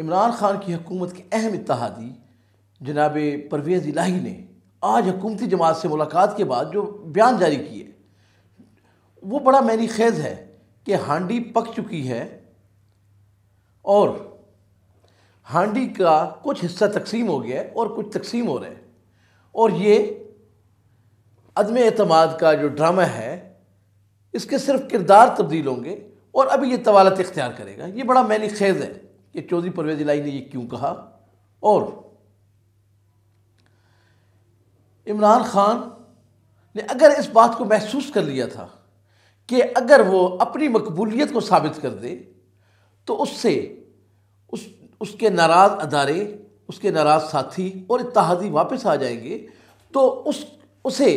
इमरान खान की हकूमत के अहम इतिहादी जनाब परवेज़ इलाही ने आज हकूमती जमात से मुलाकात के बाद जो बयान जारी किए वो बड़ा मैनी खेज़ है कि हांडी पक चुकी है और हांडी का कुछ हिस्सा तकसीम हो गया है और कुछ तकसीम हो रहा है और ये अदम अतमाद का जो ड्रामा है इसके सिर्फ किरदार तब्दील होंगे और अभी ये तवालत इख्तियार करेगा ये बड़ा मैनी खेज़ है कि चौधरी परवेज लाई ने ये क्यों कहा और इमरान खान ने अगर इस बात को महसूस कर लिया था कि अगर वो अपनी मकबूलियत को साबित कर दे तो उससे उस उसके नाराज़ अदारे उसके नाराज़ साथी और इतिहादी वापस आ जाएंगे तो उस उसे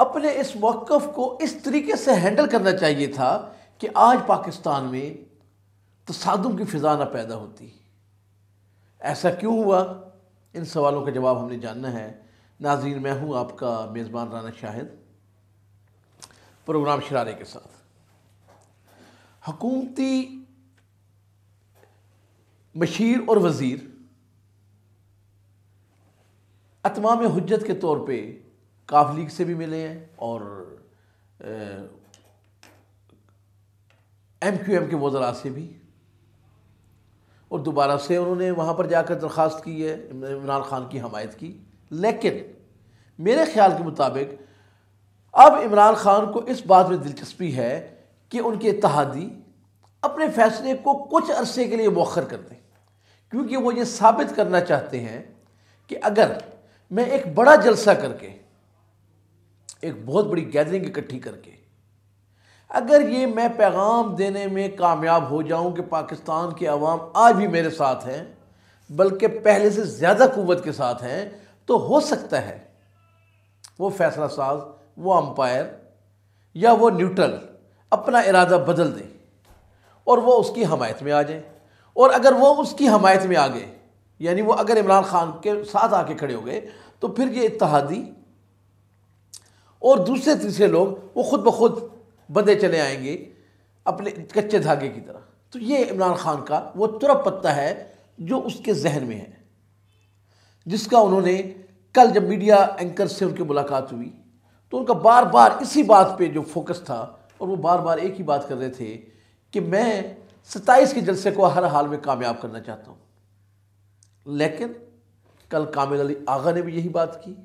अपने इस मौक़ को इस तरीके से हैंडल करना चाहिए था कि आज पाकिस्तान में तो साधु की फिजा ना पैदा होती ऐसा क्यों हुआ इन सवालों का जवाब हमने जानना है नाजीन मैं हूँ आपका मेज़बान राना शाहिद प्रोग्राम शरारे के साथ हकूमती मशीर और वज़ीर अतमाम हजत के तौर पर काफ लीग से भी मिले हैं और एम क्यू एम के वजरा से भी और दोबारा से उन्होंने वहाँ पर जाकर दरख्वास्त की है इमरान खान की हमायत की लेकिन मेरे ख्याल के मुताबिक अब इमरान खान को इस बात में दिलचस्पी है कि उनके इतहादी अपने फैसले को कुछ अरसे के लिए मौखर कर दें क्योंकि वो ये साबित करना चाहते हैं कि अगर मैं एक बड़ा जलसा करके एक बहुत बड़ी गैदरिंग इकट्ठी करके अगर ये मैं पैगाम देने में कामयाब हो जाऊँ कि पाकिस्तान के अवाम आज भी मेरे साथ हैं बल्कि पहले से ज़्यादा क़वत के साथ हैं तो हो सकता है वो फैसला साज वो अम्पायर या वो न्यूट्रल अपना इरादा बदल दें और वो उसकी हमायत में आ जाए और अगर वो उसकी हमायत में आ गए यानी वो अगर इमरान खान के साथ आके खड़े हो गए तो फिर ये इतिहादी और दूसरे तीसरे लोग वो खुद ब खुद बंधे चले आएंगे अपने कच्चे धागे की तरह तो ये इमरान खान का वो तुरप पत्ता है जो उसके जहन में है जिसका उन्होंने कल जब मीडिया एंकर से उनकी मुलाकात हुई तो उनका बार बार इसी बात पे जो फोकस था और वो बार बार एक ही बात कर रहे थे कि मैं सत्ताईस के जलसे को हर हाल में कामयाब करना चाहता हूँ लेकिन कल कामिल अली आगा ने भी यही बात की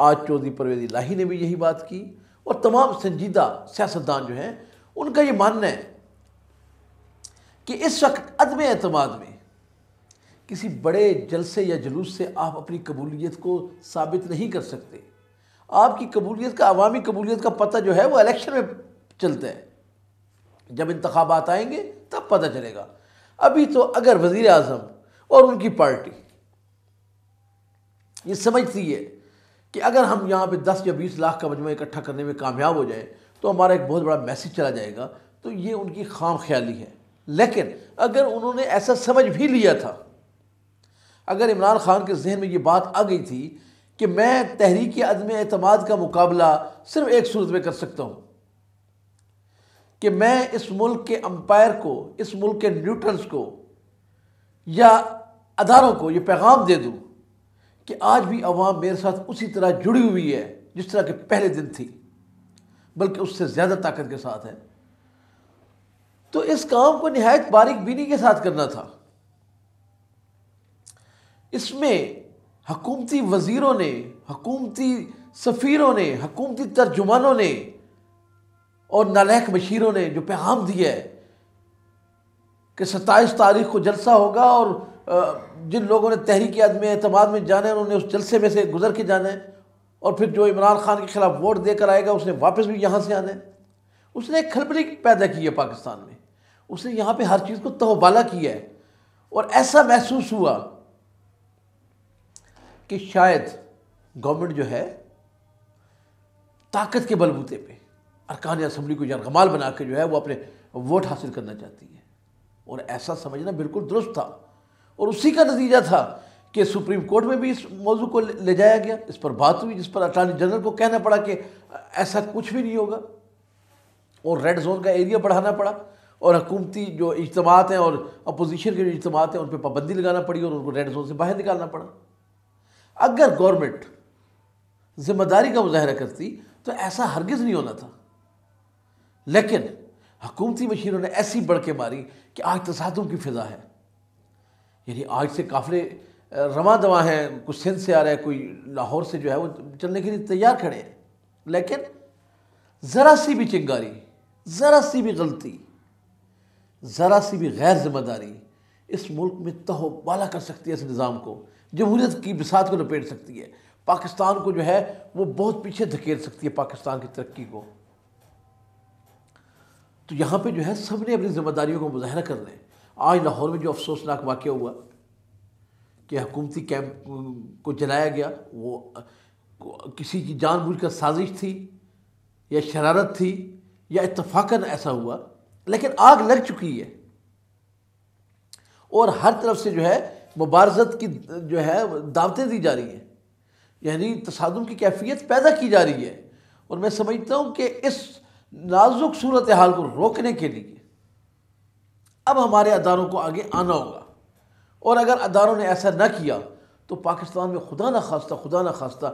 आज चौधरी परवेदी लाही ने भी यही बात की और तमाम संजीदा सियासतदान जो हैं उनका ये मानना है कि इस वक्त अदम अतमाद में किसी बड़े जलसे या जुलूस से आप अपनी कबूलियत को साबित नहीं कर सकते आपकी कबूलियत का अवामी कबूलियत का पता जो है वो इलेक्शन में चलता है जब इंतबात आएंगे तब पता चलेगा अभी तो अगर वज़ी अजम और उनकी पार्टी ये समझती है कि अगर हम यहाँ पे 10 या 20 लाख का मजमा इकट्ठा करने में कामयाब हो जाए तो हमारा एक बहुत बड़ा मैसेज चला जाएगा तो ये उनकी खाम ख्याली है लेकिन अगर उन्होंने ऐसा समझ भी लिया था अगर इमरान खान के जहन में ये बात आ गई थी कि मैं तहरीक अदम अतमाद का मुकाबला सिर्फ एक सूरत में कर सकता हूँ कि मैं इस मुल्क के अम्पायर को इस मुल्क के न्यूट्रल्स को या अदारों को ये पैगाम दे दूँ कि आज भी आवाम मेरे साथ उसी तरह जुड़ी हुई है जिस तरह के पहले दिन थी बल्कि उससे ज़्यादा ताकत के साथ है तो इस काम को नहायत बारीक बीनी के साथ करना था इसमें हकूमती वज़ीरों ने हकूमती सफ़ीरों ने हकूमती तर्जुमानों ने और नालहक मशीरों ने जो पैगाम दिया है कि सत्ताईस तारीख को जलसा होगा और जिन लोगों ने तहरीक आदमी अतमाद में जाने उन्होंने उस जलसे में से गुजर के जाना है और फिर जो इमरान खान के खिलाफ वोट देकर आएगा उसने वापस भी यहाँ से आना है उसने एक खलबली पैदा की है पाकिस्तान में उसने यहाँ पे हर चीज़ को तहबाला किया है और ऐसा महसूस हुआ कि शायद गवर्नमेंट जो है ताकत के बलबूते पे अरकान असम्बली को जानकमाल बना के जो है वो अपने वोट हासिल करना चाहती है और ऐसा समझना बिल्कुल दुरुस्त था और उसी का नतीजा था कि सुप्रीम कोर्ट में भी इस मौजू को ले जाया गया इस पर बात हुई जिस पर अटॉर्नी जनरल को कहना पड़ा कि ऐसा कुछ भी नहीं होगा और रेड जोन का एरिया बढ़ाना पड़ा और हकूमती जो इजमात हैं और अपोजिशन के जो इजमात हैं उन पर पाबंदी लगाना पड़ी और उनको रेड जोन से बाहर निकालना पड़ा अगर गवर्नमेंट जिम्मेदारी का मुजाहरा करती तो ऐसा हरगिज़ नहीं होना था लेकिन हकूमती मशीनों ने ऐसी बढ़ के मारी कि आज तसादम की फिजा है यानी आज से काफ़िले रवा दवा हैं कुछ सिंध से आ रहा है कोई लाहौर से जो है वो चलने के लिए तैयार खड़े हैं लेकिन ज़रा सी भी चिंगारी ज़रा सी भी गलती ज़रा सी भी गैर जिम्मेदारी इस मुल्क में बाला कर सकती है इस निज़ाम को जमहूरीत की बिसात को लपेट सकती है पाकिस्तान को जो है वो बहुत पीछे धकेल सकती है पाकिस्तान की तरक्की को तो यहाँ पे जो है सब ने अपनी जिम्मेदारियों को मुजाहरा करना है आज लाहौर में जो अफसोसनाक वाक़ हुआ कि हकूमती कैंप को जलाया गया वो किसी की बूझ कर साजिश थी या शरारत थी या इतफाक़न ऐसा हुआ लेकिन आग लग चुकी है और हर तरफ से जो है मुबारजत की जो है दावतें दी जा रही हैं यानी तसादम की कैफियत पैदा की जा रही है और मैं समझता हूँ कि इस नाजुक सूरत हाल को रोकने के लिए अब हमारे अदारों को आगे आना होगा और अगर अदारों ने ऐसा ना किया तो पाकिस्तान में खुदा न खास्ता खुदा न खास्ता